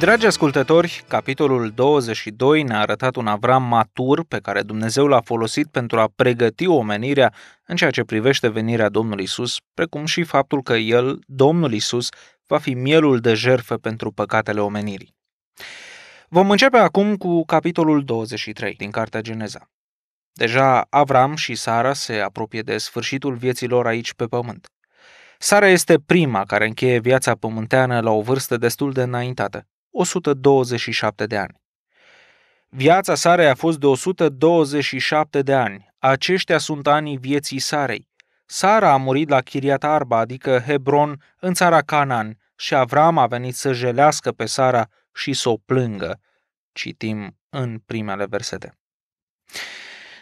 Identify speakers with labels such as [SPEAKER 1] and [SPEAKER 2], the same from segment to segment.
[SPEAKER 1] Dragi ascultători, capitolul 22 ne-a arătat un Avram matur pe care Dumnezeu l-a folosit pentru a pregăti omenirea în ceea ce privește venirea Domnului Isus, precum și faptul că el, Domnul Isus, va fi mielul de jerfă pentru păcatele omenirii. Vom începe acum cu capitolul 23 din Cartea Geneza. Deja Avram și Sara se apropie de sfârșitul vieții lor aici pe pământ. Sara este prima care încheie viața pământeană la o vârstă destul de înaintată. 127 de ani. Viața Sarei a fost de 127 de ani. Aceștia sunt anii vieții Sarei. Sara a murit la Chiriat Arba, adică Hebron, în țara Canaan, și Avram a venit să jelească pe Sara și să o plângă. Citim în primele versete.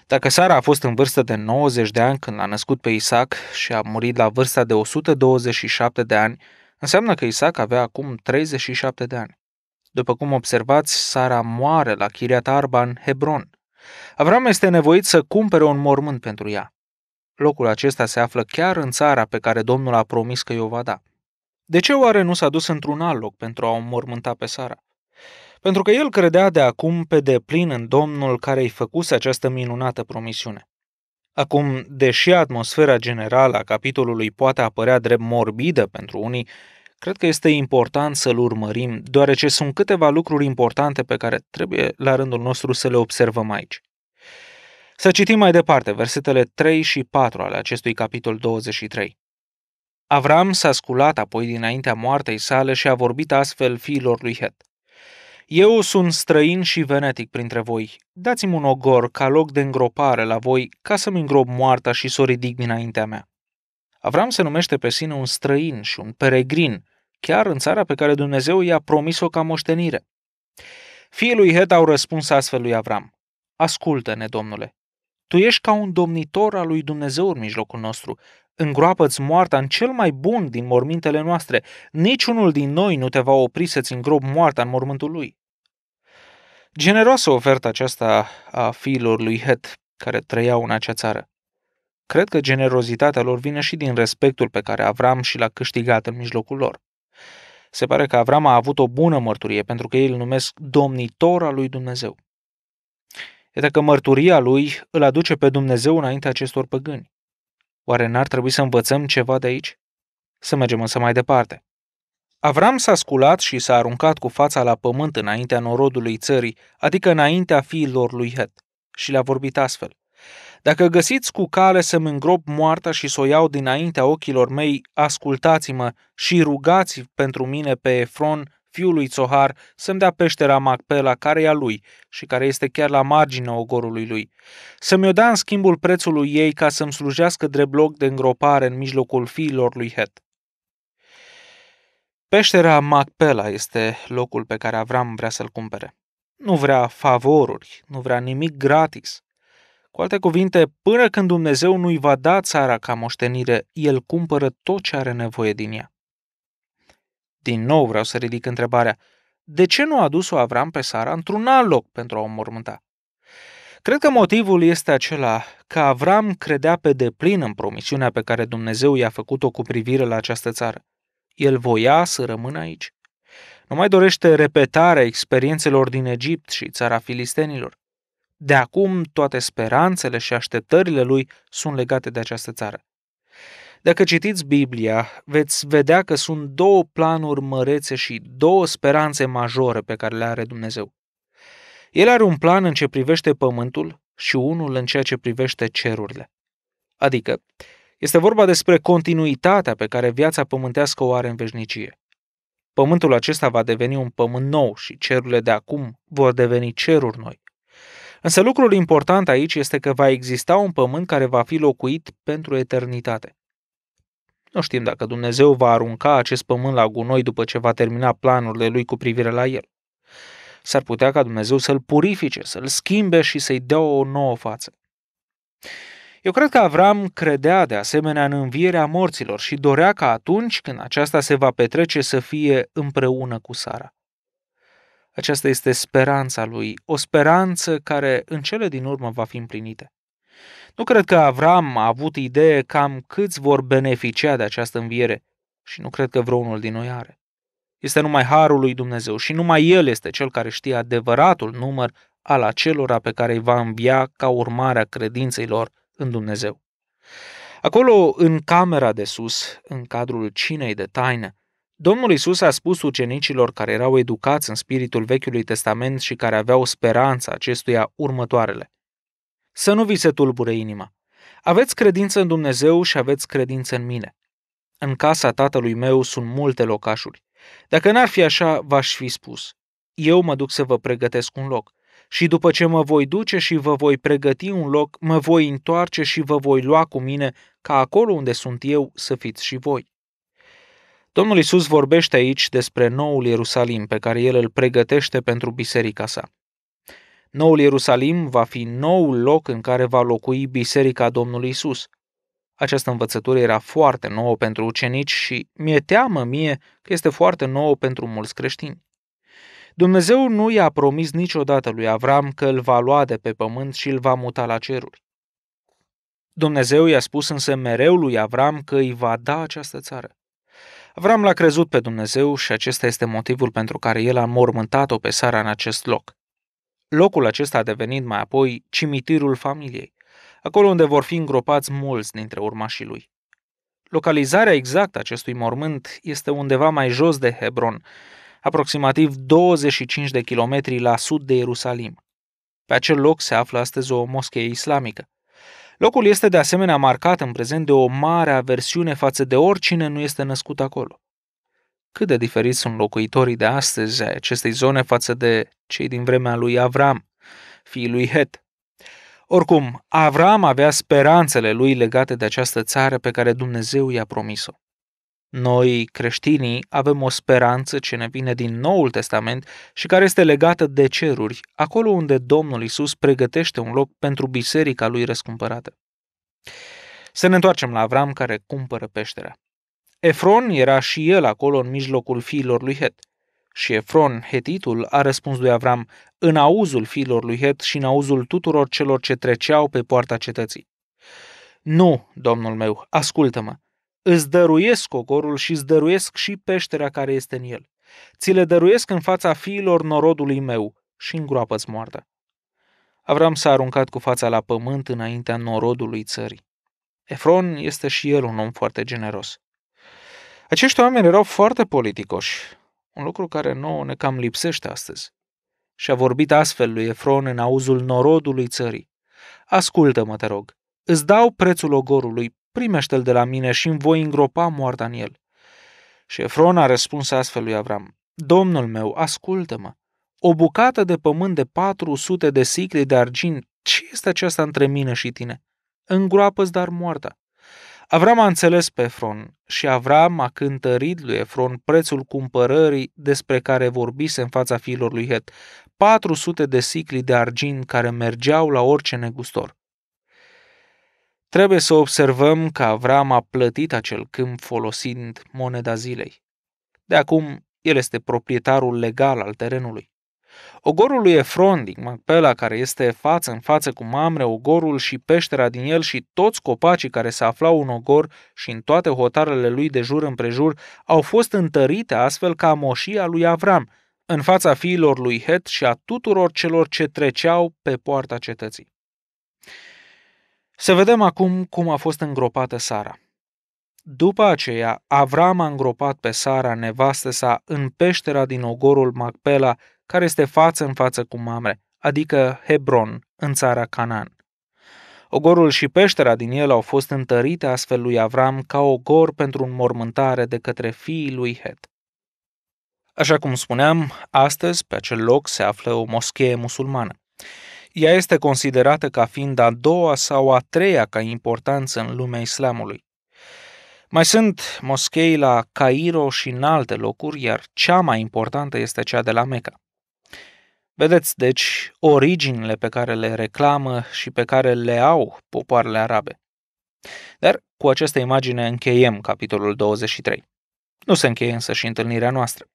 [SPEAKER 1] Dacă Sara a fost în vârstă de 90 de ani când l-a născut pe Isaac și a murit la vârsta de 127 de ani, înseamnă că Isaac avea acum 37 de ani. După cum observați, Sara moare la Chiriat Arba în Hebron. Avram este nevoit să cumpere un mormânt pentru ea. Locul acesta se află chiar în țara pe care Domnul a promis că i-o va da. De ce oare nu s-a dus într-un alt loc pentru a o mormânta pe Sara? Pentru că el credea de acum pe deplin în Domnul care îi făcuse această minunată promisiune. Acum, deși atmosfera generală a capitolului poate apărea drept morbidă pentru unii, Cred că este important să-l urmărim, deoarece sunt câteva lucruri importante pe care trebuie la rândul nostru să le observăm aici. Să citim mai departe versetele 3 și 4 ale acestui capitol 23. Avram s-a sculat apoi dinaintea moartei sale și a vorbit astfel fiilor lui Het. Eu sunt străin și venetic printre voi. Dați-mi un ogor ca loc de îngropare la voi, ca să-mi îngrop moarta și să o ridic dinaintea mea. Avram se numește pe sine un străin și un peregrin, chiar în țara pe care Dumnezeu i-a promis-o ca moștenire. Fiii lui Het au răspuns astfel lui Avram. Ascultă-ne, domnule. Tu ești ca un domnitor al lui Dumnezeu în mijlocul nostru. Îngroapă-ți moarta în cel mai bun din mormintele noastre. Niciunul din noi nu te va opri să-ți îngropi moarta în mormântul lui. Generoasă oferta aceasta a fiilor lui Het, care trăiau în acea țară. Cred că generozitatea lor vine și din respectul pe care Avram și l-a câștigat în mijlocul lor. Se pare că Avram a avut o bună mărturie pentru că ei îl numesc domnitor al lui Dumnezeu. E că mărturia lui îl aduce pe Dumnezeu înaintea acestor păgâni. Oare n-ar trebui să învățăm ceva de aici? Să mergem însă mai departe. Avram s-a sculat și s-a aruncat cu fața la pământ înaintea norodului țării, adică înaintea fiilor lui Het, și le-a vorbit astfel. Dacă găsiți cu cale să-mi îngrop moarta și să o iau dinaintea ochilor mei, ascultați-mă și rugați pentru mine pe Efron, fiul lui Țohar, să-mi dea peștera Macpela, care e a lui și care este chiar la marginea ogorului lui. Să-mi o dea în schimbul prețului ei ca să-mi slujească drept loc de îngropare în mijlocul fiilor lui Het. Peștera Macpela este locul pe care Avram vrea să-l cumpere. Nu vrea favoruri, nu vrea nimic gratis. Cu alte cuvinte, până când Dumnezeu nu-i va da țara ca moștenire, el cumpără tot ce are nevoie din ea. Din nou vreau să ridic întrebarea, de ce nu a dus-o Avram pe Sara într-un alt loc pentru a o mormânta? Cred că motivul este acela că Avram credea pe deplin în promisiunea pe care Dumnezeu i-a făcut-o cu privire la această țară. El voia să rămână aici. Nu mai dorește repetarea experiențelor din Egipt și țara filistenilor. De acum, toate speranțele și așteptările lui sunt legate de această țară. Dacă citiți Biblia, veți vedea că sunt două planuri mărețe și două speranțe majore pe care le are Dumnezeu. El are un plan în ce privește pământul și unul în ceea ce privește cerurile. Adică, este vorba despre continuitatea pe care viața pământească o are în veșnicie. Pământul acesta va deveni un pământ nou și cerurile de acum vor deveni ceruri noi. Însă lucrul important aici este că va exista un pământ care va fi locuit pentru eternitate. Nu știm dacă Dumnezeu va arunca acest pământ la gunoi după ce va termina planurile lui cu privire la el. S-ar putea ca Dumnezeu să-l purifice, să-l schimbe și să-i dea o nouă față. Eu cred că Avram credea de asemenea în învierea morților și dorea ca atunci când aceasta se va petrece să fie împreună cu Sara. Aceasta este speranța lui, o speranță care în cele din urmă va fi împlinită. Nu cred că Avram a avut idee cam câți vor beneficia de această înviere și nu cred că vreunul din noi are. Este numai harul lui Dumnezeu și numai El este cel care știe adevăratul număr al acelora pe care îi va învia ca urmare a credinței lor în Dumnezeu. Acolo, în camera de sus, în cadrul cinei de taină, Domnul Isus a spus ucenicilor care erau educați în spiritul Vechiului Testament și care aveau speranța acestuia următoarele. Să nu vi se tulbure inima. Aveți credință în Dumnezeu și aveți credință în mine. În casa tatălui meu sunt multe locașuri. Dacă n-ar fi așa, v-aș fi spus. Eu mă duc să vă pregătesc un loc. Și după ce mă voi duce și vă voi pregăti un loc, mă voi întoarce și vă voi lua cu mine, ca acolo unde sunt eu să fiți și voi. Domnul Isus vorbește aici despre noul Ierusalim pe care el îl pregătește pentru biserica sa. Noul Ierusalim va fi noul loc în care va locui biserica Domnului Isus. Această învățătură era foarte nouă pentru ucenici și mi-e teamă mie că este foarte nouă pentru mulți creștini. Dumnezeu nu i-a promis niciodată lui Avram că îl va lua de pe pământ și îl va muta la ceruri. Dumnezeu i-a spus însă mereu lui Avram că îi va da această țară. Avram l-a crezut pe Dumnezeu și acesta este motivul pentru care el a mormântat-o pe Sara în acest loc. Locul acesta a devenit mai apoi cimitirul familiei, acolo unde vor fi îngropați mulți dintre urmașii lui. Localizarea exactă acestui mormânt este undeva mai jos de Hebron, aproximativ 25 de kilometri la sud de Ierusalim. Pe acel loc se află astăzi o moschee islamică. Locul este de asemenea marcat în prezent de o mare aversiune față de oricine nu este născut acolo. Cât de diferiți sunt locuitorii de astăzi ai acestei zone față de cei din vremea lui Avram, fiul lui Het. Oricum, Avram avea speranțele lui legate de această țară pe care Dumnezeu i-a promis-o. Noi, creștinii, avem o speranță ce ne vine din Noul Testament și care este legată de ceruri, acolo unde Domnul Isus pregătește un loc pentru biserica lui răscumpărată. Să ne întoarcem la Avram care cumpără peștera. Efron era și el acolo în mijlocul fiilor lui Het. Și Efron, hetitul, a răspuns lui Avram în auzul fiilor lui Het și în auzul tuturor celor ce treceau pe poarta cetății. Nu, domnul meu, ascultă-mă, Îți dăruiesc ogorul și îți dăruiesc și peștera care este în el. Ți le dăruiesc în fața fiilor norodului meu și groapă ți moartă. Avram s-a aruncat cu fața la pământ înaintea norodului țării. Efron este și el un om foarte generos. Acești oameni erau foarte politicoși, un lucru care nouă ne cam lipsește astăzi. Și a vorbit astfel lui Efron în auzul norodului țării. Ascultă-mă, te rog, îți dau prețul ogorului, primește-l de la mine și îmi voi îngropa moartea în el. Și Efron a răspuns astfel lui Avram, Domnul meu, ascultă-mă, o bucată de pământ de 400 de sicli de argint, ce este aceasta între mine și tine? Îngroapă-ți dar moartea. Avram a înțeles pe Efron și Avram a cântărit lui Efron prețul cumpărării despre care vorbise în fața fiilor lui Het, 400 de sicli de argint care mergeau la orice negustor. Trebuie să observăm că Avram a plătit acel câmp folosind moneda zilei. De acum, el este proprietarul legal al terenului. Ogorul lui Efron din Macpela, care este față în față cu Mamre, ogorul și peștera din el și toți copacii care se aflau în ogor și în toate hotarele lui de jur împrejur, au fost întărite astfel ca moșia lui Avram, în fața fiilor lui Het și a tuturor celor ce treceau pe poarta cetății. Să vedem acum cum a fost îngropată Sara. După aceea, Avram a îngropat pe Sara, nevastă sa, în peștera din ogorul Macpela, care este față în față cu Mamre, adică Hebron, în țara Canaan. Ogorul și peștera din el au fost întărite astfel lui Avram ca ogor pentru înmormântare de către fiii lui Het. Așa cum spuneam, astăzi pe acel loc se află o moschee musulmană. Ea este considerată ca fiind a doua sau a treia ca importanță în lumea islamului. Mai sunt moschei la Cairo și în alte locuri, iar cea mai importantă este cea de la Mecca. Vedeți, deci, originile pe care le reclamă și pe care le au popoarele arabe. Dar cu această imagine încheiem capitolul 23. Nu se încheie însă și întâlnirea noastră.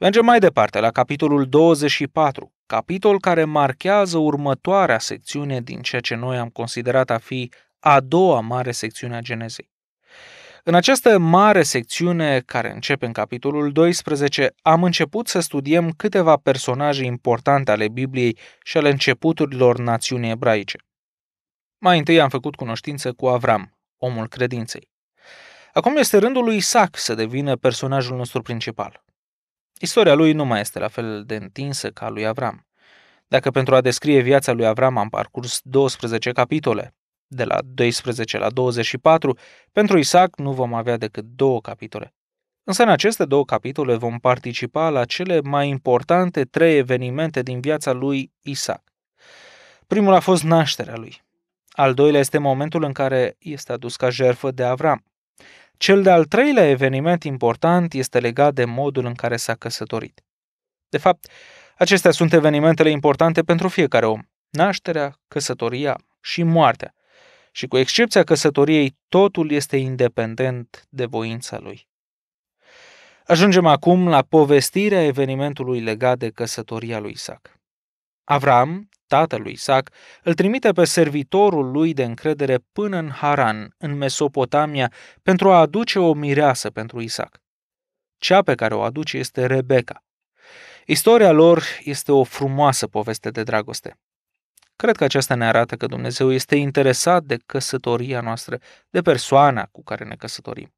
[SPEAKER 1] Mergem mai departe la capitolul 24, capitol care marchează următoarea secțiune din ceea ce noi am considerat a fi a doua mare secțiune a Genezei. În această mare secțiune, care începe în capitolul 12, am început să studiem câteva personaje importante ale Bibliei și ale începuturilor națiunii ebraice. Mai întâi am făcut cunoștință cu Avram, omul credinței. Acum este rândul lui Isaac să devină personajul nostru principal. Istoria lui nu mai este la fel de întinsă ca a lui Avram. Dacă pentru a descrie viața lui Avram am parcurs 12 capitole, de la 12 la 24, pentru Isaac nu vom avea decât două capitole. Însă în aceste două capitole vom participa la cele mai importante trei evenimente din viața lui Isaac. Primul a fost nașterea lui. Al doilea este momentul în care este adus ca jerfă de Avram. Cel de-al treilea eveniment important este legat de modul în care s-a căsătorit. De fapt, acestea sunt evenimentele importante pentru fiecare om. Nașterea, căsătoria și moartea. Și cu excepția căsătoriei, totul este independent de voința lui. Ajungem acum la povestirea evenimentului legat de căsătoria lui Isaac. Avram tatălui Isaac, îl trimite pe servitorul lui de încredere până în Haran, în Mesopotamia, pentru a aduce o mireasă pentru Isaac. Cea pe care o aduce este Rebecca. Istoria lor este o frumoasă poveste de dragoste. Cred că aceasta ne arată că Dumnezeu este interesat de căsătoria noastră, de persoana cu care ne căsătorim.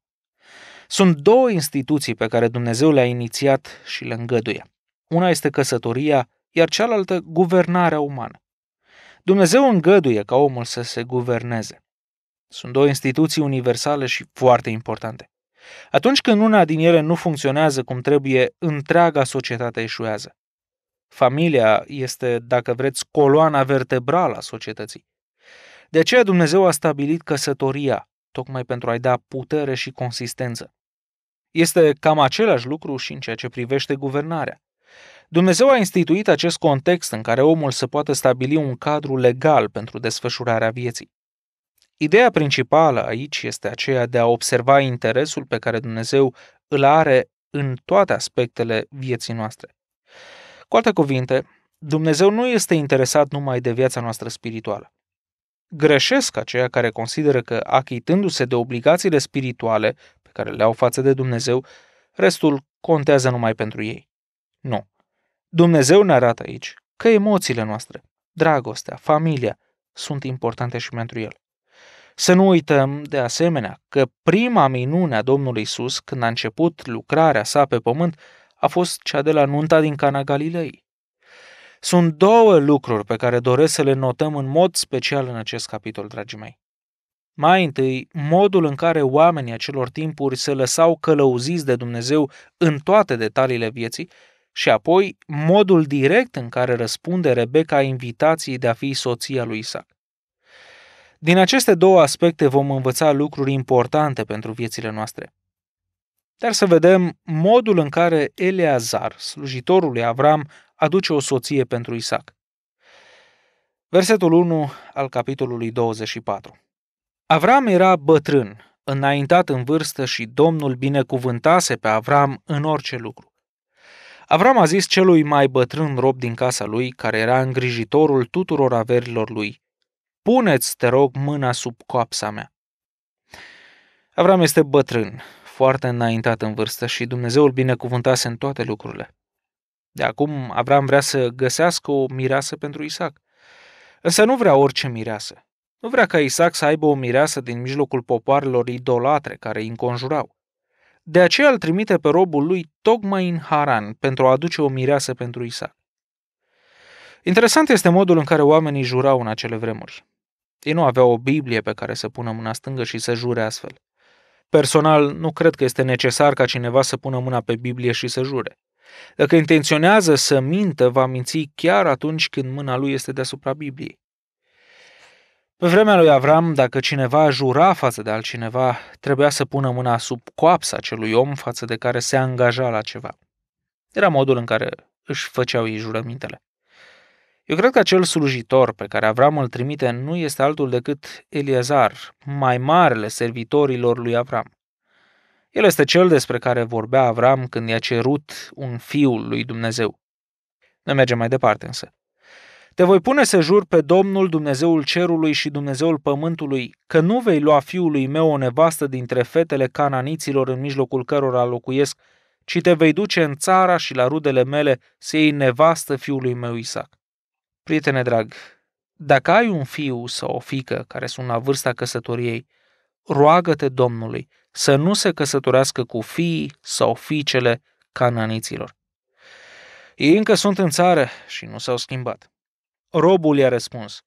[SPEAKER 1] Sunt două instituții pe care Dumnezeu le-a inițiat și le îngăduie. Una este căsătoria iar cealaltă guvernarea umană. Dumnezeu îngăduie ca omul să se guverneze. Sunt două instituții universale și foarte importante. Atunci când una din ele nu funcționează cum trebuie, întreaga societate eșuează. Familia este, dacă vreți, coloana vertebrală a societății. De aceea Dumnezeu a stabilit căsătoria, tocmai pentru a-i da putere și consistență. Este cam același lucru și în ceea ce privește guvernarea. Dumnezeu a instituit acest context în care omul să poată stabili un cadru legal pentru desfășurarea vieții. Ideea principală aici este aceea de a observa interesul pe care Dumnezeu îl are în toate aspectele vieții noastre. Cu alte cuvinte, Dumnezeu nu este interesat numai de viața noastră spirituală. Greșesc aceia care consideră că, achitându-se de obligațiile spirituale pe care le au față de Dumnezeu, restul contează numai pentru ei. Nu. Dumnezeu ne arată aici că emoțiile noastre, dragostea, familia, sunt importante și pentru El. Să nu uităm, de asemenea, că prima minune a Domnului Isus, când a început lucrarea sa pe pământ, a fost cea de la nunta din Cana Galilei. Sunt două lucruri pe care doresc să le notăm în mod special în acest capitol, dragii mei. Mai întâi, modul în care oamenii acelor timpuri se lăsau călăuziți de Dumnezeu în toate detaliile vieții și apoi modul direct în care răspunde Rebecca invitației de a fi soția lui Isaac. Din aceste două aspecte vom învăța lucruri importante pentru viețile noastre. Dar să vedem modul în care Eleazar, slujitorul lui Avram, aduce o soție pentru Isaac. Versetul 1 al capitolului 24. Avram era bătrân, înaintat în vârstă și Domnul binecuvântase pe Avram în orice lucru. Avram a zis celui mai bătrân rob din casa lui, care era îngrijitorul tuturor averilor lui, Puneți, te rog, mâna sub coapsa mea. Avram este bătrân, foarte înaintat în vârstă și Dumnezeul binecuvântase în toate lucrurile. De acum, Avram vrea să găsească o mireasă pentru Isaac. Însă nu vrea orice mireasă. Nu vrea ca Isaac să aibă o mireasă din mijlocul popoarelor idolatre care îi înconjurau. De aceea îl trimite pe robul lui tocmai în Haran pentru a aduce o mireasă pentru Isaac. Interesant este modul în care oamenii jurau în acele vremuri. Ei nu aveau o Biblie pe care să pună mâna stângă și să jure astfel. Personal, nu cred că este necesar ca cineva să pună mâna pe Biblie și să jure. Dacă intenționează să mintă, va minți chiar atunci când mâna lui este deasupra Bibliei. Pe vremea lui Avram, dacă cineva jura față de altcineva, trebuia să pună mâna sub coapsa acelui om față de care se angaja la ceva. Era modul în care își făceau ei jurămintele. Eu cred că acel slujitor pe care Avram îl trimite nu este altul decât Eliezar, mai marele servitorilor lui Avram. El este cel despre care vorbea Avram când i-a cerut un fiul lui Dumnezeu. Ne mergem mai departe însă. Te voi pune să jur pe Domnul Dumnezeul cerului și Dumnezeul pământului că nu vei lua fiului meu o nevastă dintre fetele cananiților în mijlocul cărora locuiesc, ci te vei duce în țara și la rudele mele să iei nevastă fiului meu Isaac. Prietene drag, dacă ai un fiu sau o fică care sunt la vârsta căsătoriei, roagă-te Domnului să nu se căsătorească cu fiii sau fiicele cananiților. Ei încă sunt în țară și nu s-au schimbat. Robul i-a răspuns,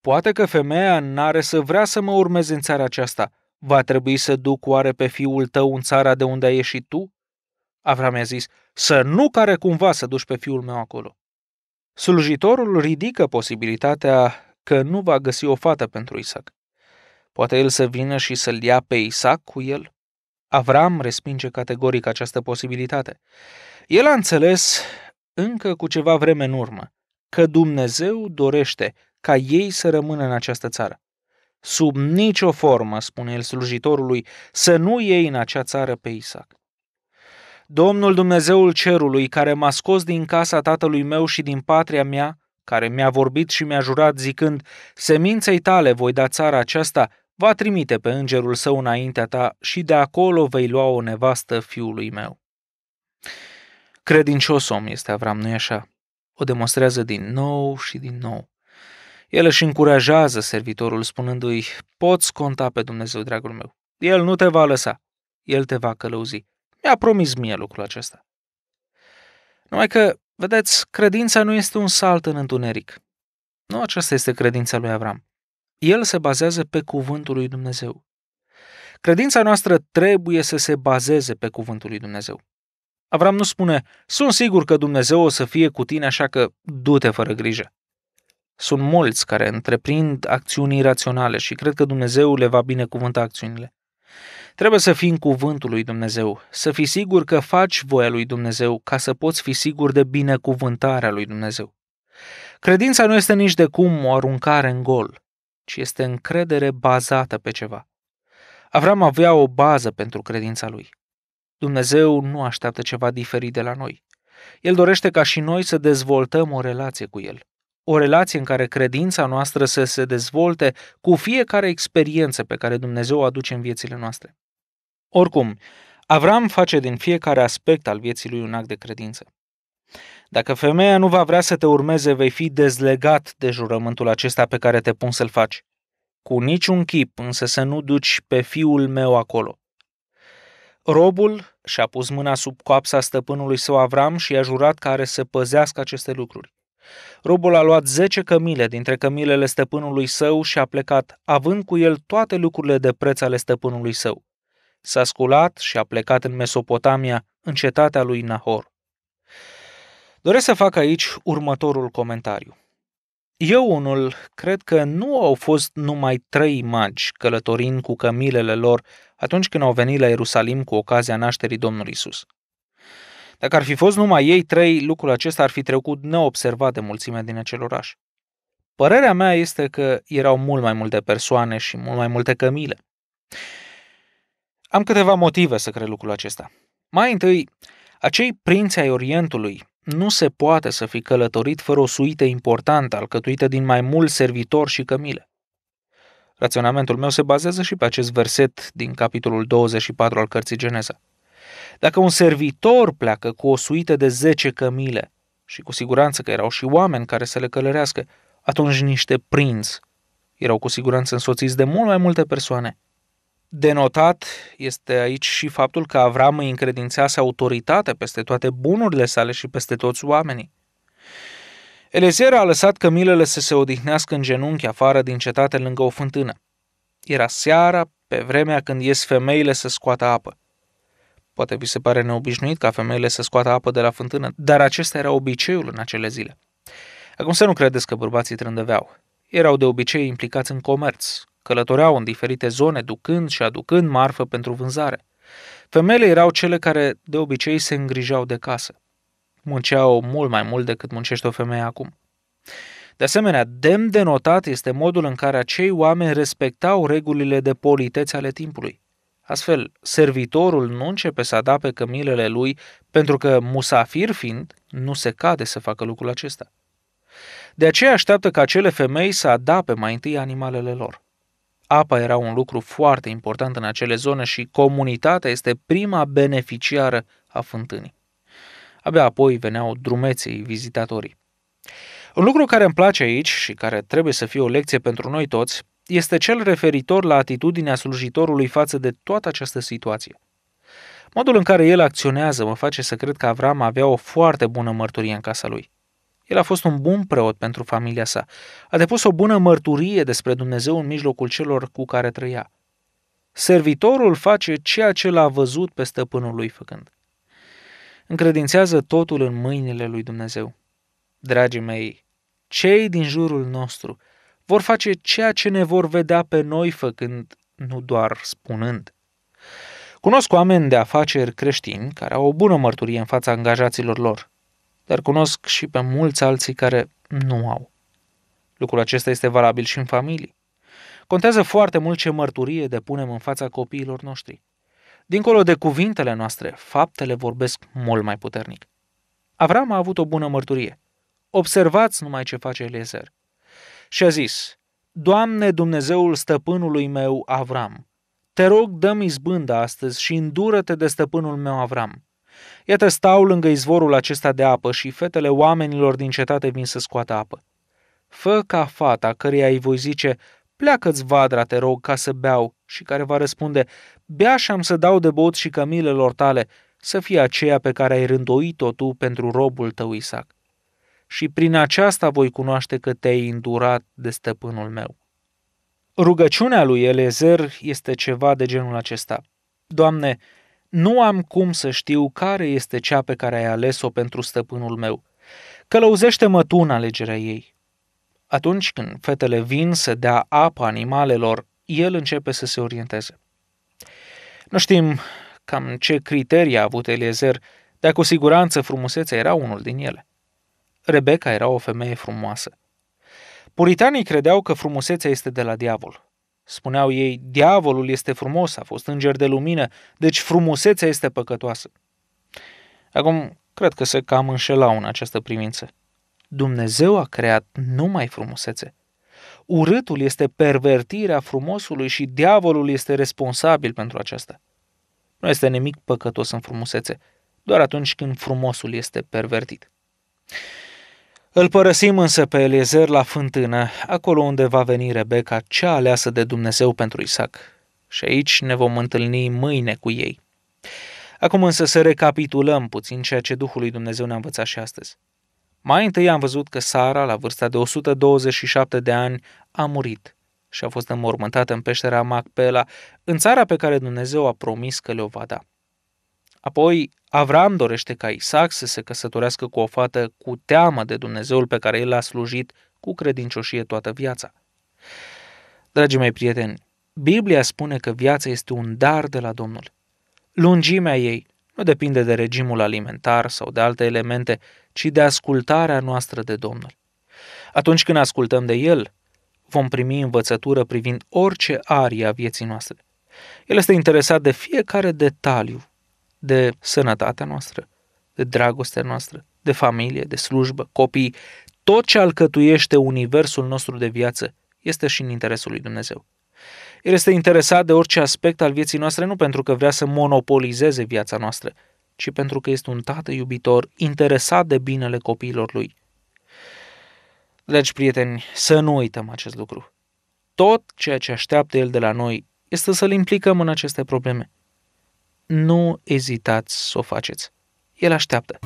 [SPEAKER 1] Poate că femeia n-are să vrea să mă urmeze în țara aceasta. Va trebui să duc oare pe fiul tău în țara de unde ai ieșit tu? Avram i-a zis, să nu care cumva să duci pe fiul meu acolo. Slujitorul ridică posibilitatea că nu va găsi o fată pentru Isaac. Poate el să vină și să-l ia pe Isaac cu el? Avram respinge categoric această posibilitate. El a înțeles încă cu ceva vreme în urmă că Dumnezeu dorește ca ei să rămână în această țară. Sub nicio formă, spune el slujitorului, să nu iei în acea țară pe Isaac. Domnul Dumnezeul cerului, care m-a scos din casa tatălui meu și din patria mea, care mi-a vorbit și mi-a jurat zicând, seminței tale voi da țara aceasta, va trimite pe îngerul său înaintea ta și de acolo vei lua o nevastă fiului meu. Credincios om este Avram, nu-i așa? O demonstrează din nou și din nou. El își încurajează servitorul spunându-i, poți conta pe Dumnezeu, dragul meu. El nu te va lăsa. El te va călăuzi. Mi-a promis mie lucrul acesta. Numai că, vedeți, credința nu este un salt în întuneric. Nu aceasta este credința lui Avram. El se bazează pe cuvântul lui Dumnezeu. Credința noastră trebuie să se bazeze pe cuvântul lui Dumnezeu. Avram nu spune, sunt sigur că Dumnezeu o să fie cu tine, așa că du-te fără grijă. Sunt mulți care întreprind acțiuni iraționale și cred că Dumnezeu le va binecuvânta acțiunile. Trebuie să fii în cuvântul lui Dumnezeu, să fii sigur că faci voia lui Dumnezeu ca să poți fi sigur de binecuvântarea lui Dumnezeu. Credința nu este nici de cum o aruncare în gol, ci este încredere bazată pe ceva. Avram avea o bază pentru credința lui. Dumnezeu nu așteaptă ceva diferit de la noi. El dorește ca și noi să dezvoltăm o relație cu El. O relație în care credința noastră să se dezvolte cu fiecare experiență pe care Dumnezeu o aduce în viețile noastre. Oricum, Avram face din fiecare aspect al vieții lui un act de credință. Dacă femeia nu va vrea să te urmeze, vei fi dezlegat de jurământul acesta pe care te pun să-l faci. Cu niciun chip, însă să nu duci pe fiul meu acolo. Robul și-a pus mâna sub coapsa stăpânului său Avram și i-a jurat că are să păzească aceste lucruri. Robul a luat zece cămile dintre cămilele stăpânului său și a plecat, având cu el toate lucrurile de preț ale stăpânului său. S-a sculat și a plecat în Mesopotamia, în cetatea lui Nahor. Doresc să fac aici următorul comentariu. Eu unul cred că nu au fost numai trei magi călătorind cu cămilele lor atunci când au venit la Ierusalim cu ocazia nașterii Domnului Isus. Dacă ar fi fost numai ei trei, lucrul acesta ar fi trecut neobservat de mulțimea din acel oraș. Părerea mea este că erau mult mai multe persoane și mult mai multe cămile. Am câteva motive să cred lucrul acesta. Mai întâi, acei prinți ai Orientului nu se poate să fi călătorit fără o suită importantă alcătuită din mai mulți servitori și cămile. Raționamentul meu se bazează și pe acest verset din capitolul 24 al cărții Geneza. Dacă un servitor pleacă cu o suită de 10 cămile, și cu siguranță că erau și oameni care să le călărească, atunci niște prinți erau cu siguranță însoțiți de mult mai multe persoane. Denotat este aici și faptul că Avram îi încredințease autoritatea peste toate bunurile sale și peste toți oamenii. Elezer a lăsat cămilele să se odihnească în genunchi afară din cetate lângă o fântână. Era seara, pe vremea când ies femeile să scoată apă. Poate vi se pare neobișnuit ca femeile să scoată apă de la fântână, dar acesta era obiceiul în acele zile. Acum să nu credeți că bărbații trândăveau. Erau de obicei implicați în comerț, călătoreau în diferite zone, ducând și aducând marfă pentru vânzare. Femeile erau cele care de obicei se îngrijau de casă munceau mult mai mult decât muncește o femeie acum. De asemenea, demn de notat este modul în care acei oameni respectau regulile de politețe ale timpului. Astfel, servitorul nu începe să adape cămilele lui pentru că, musafir fiind, nu se cade să facă lucrul acesta. De aceea așteaptă ca acele femei să adape mai întâi animalele lor. Apa era un lucru foarte important în acele zone și comunitatea este prima beneficiară a fântânii. Abia apoi veneau drumeții, vizitatorii. Un lucru care îmi place aici și care trebuie să fie o lecție pentru noi toți este cel referitor la atitudinea slujitorului față de toată această situație. Modul în care el acționează mă face să cred că Avram avea o foarte bună mărturie în casa lui. El a fost un bun preot pentru familia sa. A depus o bună mărturie despre Dumnezeu în mijlocul celor cu care trăia. Servitorul face ceea ce l-a văzut pe stăpânul lui făcând încredințează totul în mâinile lui Dumnezeu. Dragii mei, cei din jurul nostru vor face ceea ce ne vor vedea pe noi făcând, nu doar spunând. Cunosc oameni de afaceri creștini care au o bună mărturie în fața angajaților lor, dar cunosc și pe mulți alții care nu au. Lucrul acesta este valabil și în familie. Contează foarte mult ce mărturie depunem în fața copiilor noștri. Dincolo de cuvintele noastre, faptele vorbesc mult mai puternic. Avram a avut o bună mărturie. Observați numai ce face Eliezer. Și a zis, Doamne Dumnezeul stăpânului meu Avram, te rog dă-mi izbândă astăzi și îndură-te de stăpânul meu Avram. Iată stau lângă izvorul acesta de apă și fetele oamenilor din cetate vin să scoată apă. Fă ca fata căreia îi voi zice, Pleacă-ți vadra, te rog, ca să beau, și care va răspunde, bea și am să dau de bot și cămilelor tale, să fie aceea pe care ai rânduit-o tu pentru robul tău Isaac. Și prin aceasta voi cunoaște că te-ai îndurat de stăpânul meu. Rugăciunea lui Elezer este ceva de genul acesta. Doamne, nu am cum să știu care este cea pe care ai ales-o pentru stăpânul meu. Călăuzește-mă tu în alegerea ei. Atunci când fetele vin să dea apă animalelor, el începe să se orienteze. Nu știm cam ce criterii a avut Eliezer, dar cu siguranță frumusețea era unul din ele. Rebecca era o femeie frumoasă. Puritanii credeau că frumusețea este de la diavol. Spuneau ei, diavolul este frumos, a fost înger de lumină, deci frumusețea este păcătoasă. Acum, cred că se cam înșelau în această privință. Dumnezeu a creat numai frumusețe. Urâtul este pervertirea frumosului și diavolul este responsabil pentru aceasta. Nu este nimic păcătos în frumusețe, doar atunci când frumosul este pervertit. Îl părăsim însă pe Eliezer la fântână, acolo unde va veni Rebecca, cea aleasă de Dumnezeu pentru Isaac. Și aici ne vom întâlni mâine cu ei. Acum însă să recapitulăm puțin ceea ce Duhul lui Dumnezeu ne-a învățat și astăzi. Mai întâi am văzut că Sara, la vârsta de 127 de ani, a murit și a fost înmormântată în peștera Macpela, în țara pe care Dumnezeu a promis că le-o va da. Apoi, Avram dorește ca Isaac să se căsătorească cu o fată cu teamă de Dumnezeul pe care el a slujit cu credincioșie toată viața. Dragii mei prieteni, Biblia spune că viața este un dar de la Domnul. Lungimea ei, nu depinde de regimul alimentar sau de alte elemente, ci de ascultarea noastră de Domnul. Atunci când ascultăm de El, vom primi învățătură privind orice aria vieții noastre. El este interesat de fiecare detaliu, de sănătatea noastră, de dragostea noastră, de familie, de slujbă, copii, tot ce alcătuiește universul nostru de viață este și în interesul lui Dumnezeu. El este interesat de orice aspect al vieții noastre nu pentru că vrea să monopolizeze viața noastră, ci pentru că este un tată iubitor interesat de binele copiilor lui. Dragi prieteni, să nu uităm acest lucru. Tot ceea ce așteaptă El de la noi este să-L implicăm în aceste probleme. Nu ezitați să o faceți. El așteaptă.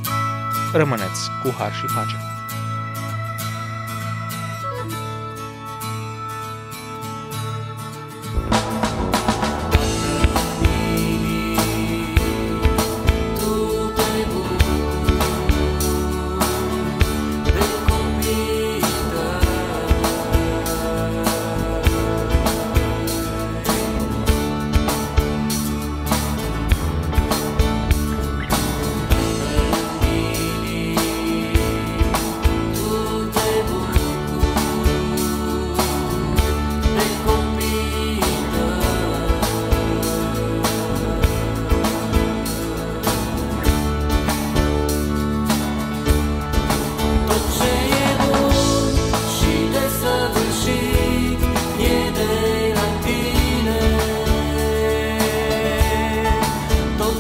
[SPEAKER 1] Rămâneți cu har și pace.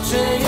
[SPEAKER 2] 却。